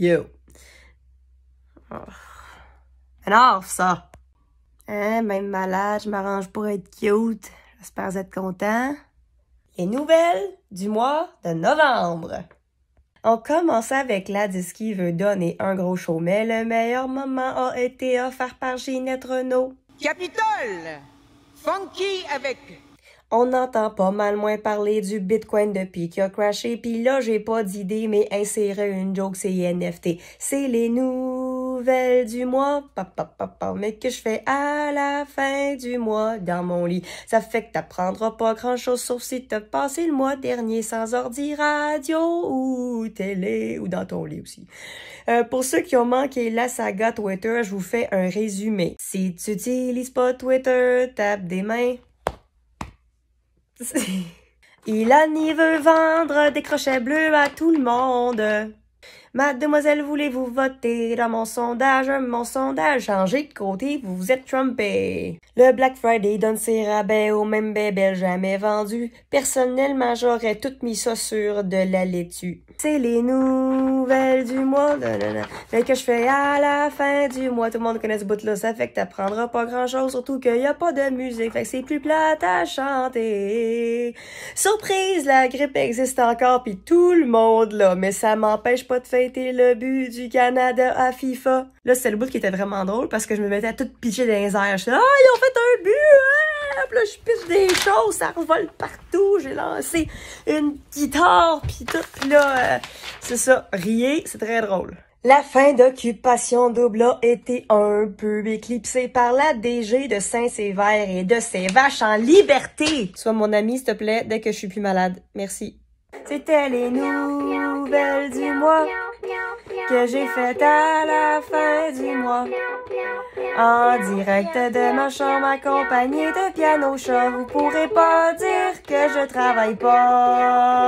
Yo! Oh. Ben alors, ça! Hein, même malade, je m'arrange pour être cute. J'espère être content. Les nouvelles du mois de novembre. On commence avec la qui veut donner un gros show, mais le meilleur moment a été offert par Ginette Renault. Capitole! Funky avec on entend pas mal moins parler du Bitcoin depuis qu'il a crashé, puis là, j'ai pas d'idée, mais insérer une joke, c'est NFT. C'est les nouvelles du mois, pa pa, mais que je fais à la fin du mois dans mon lit. Ça fait que t'apprendras pas grand-chose, sauf si t'as passé le mois dernier sans ordi, radio ou télé, ou dans ton lit aussi. Euh, pour ceux qui ont manqué la saga Twitter, je vous fais un résumé. Si tu utilises pas Twitter, tape des mains. Il a veut vendre des crochets bleus à tout le monde. Mademoiselle, voulez-vous voter dans mon sondage? Mon sondage, changez de côté, vous vous êtes trompé. Le Black Friday donne ses rabais aux mêmes bébelles jamais vendues. Personnellement, j'aurais tout mis ça sur de la laitue. C'est les nouvelles du mois, Fait que je fais à la fin du mois. Tout le monde connaît ce bout-là, ça fait que t'apprendras pas grand-chose, surtout qu'il y a pas de musique, fait que c'est plus plate à chanter. Surprise, la grippe existe encore, puis tout le monde là, mais ça m'empêche pas de faire été le but du Canada à FIFA. Là, c'était le bout qui était vraiment drôle parce que je me mettais à tout pitcher dans les airs. J'étais, ah, ils ont fait un but! Ah! là, je pisse des choses, ça revole partout. J'ai lancé une guitare, puis tout. là, euh, c'est ça, riez, c'est très drôle. La fin d'occupation double a été un peu éclipsée par la DG de Saint-Sévère et de ses vaches en liberté. Sois mon ami, s'il te plaît, dès que je suis plus malade. Merci. C'était les nouvelles du mois que j'ai fait à la fin du mois. En direct de ma chambre accompagnée de piano chat, vous pourrez pas dire que je travaille pas.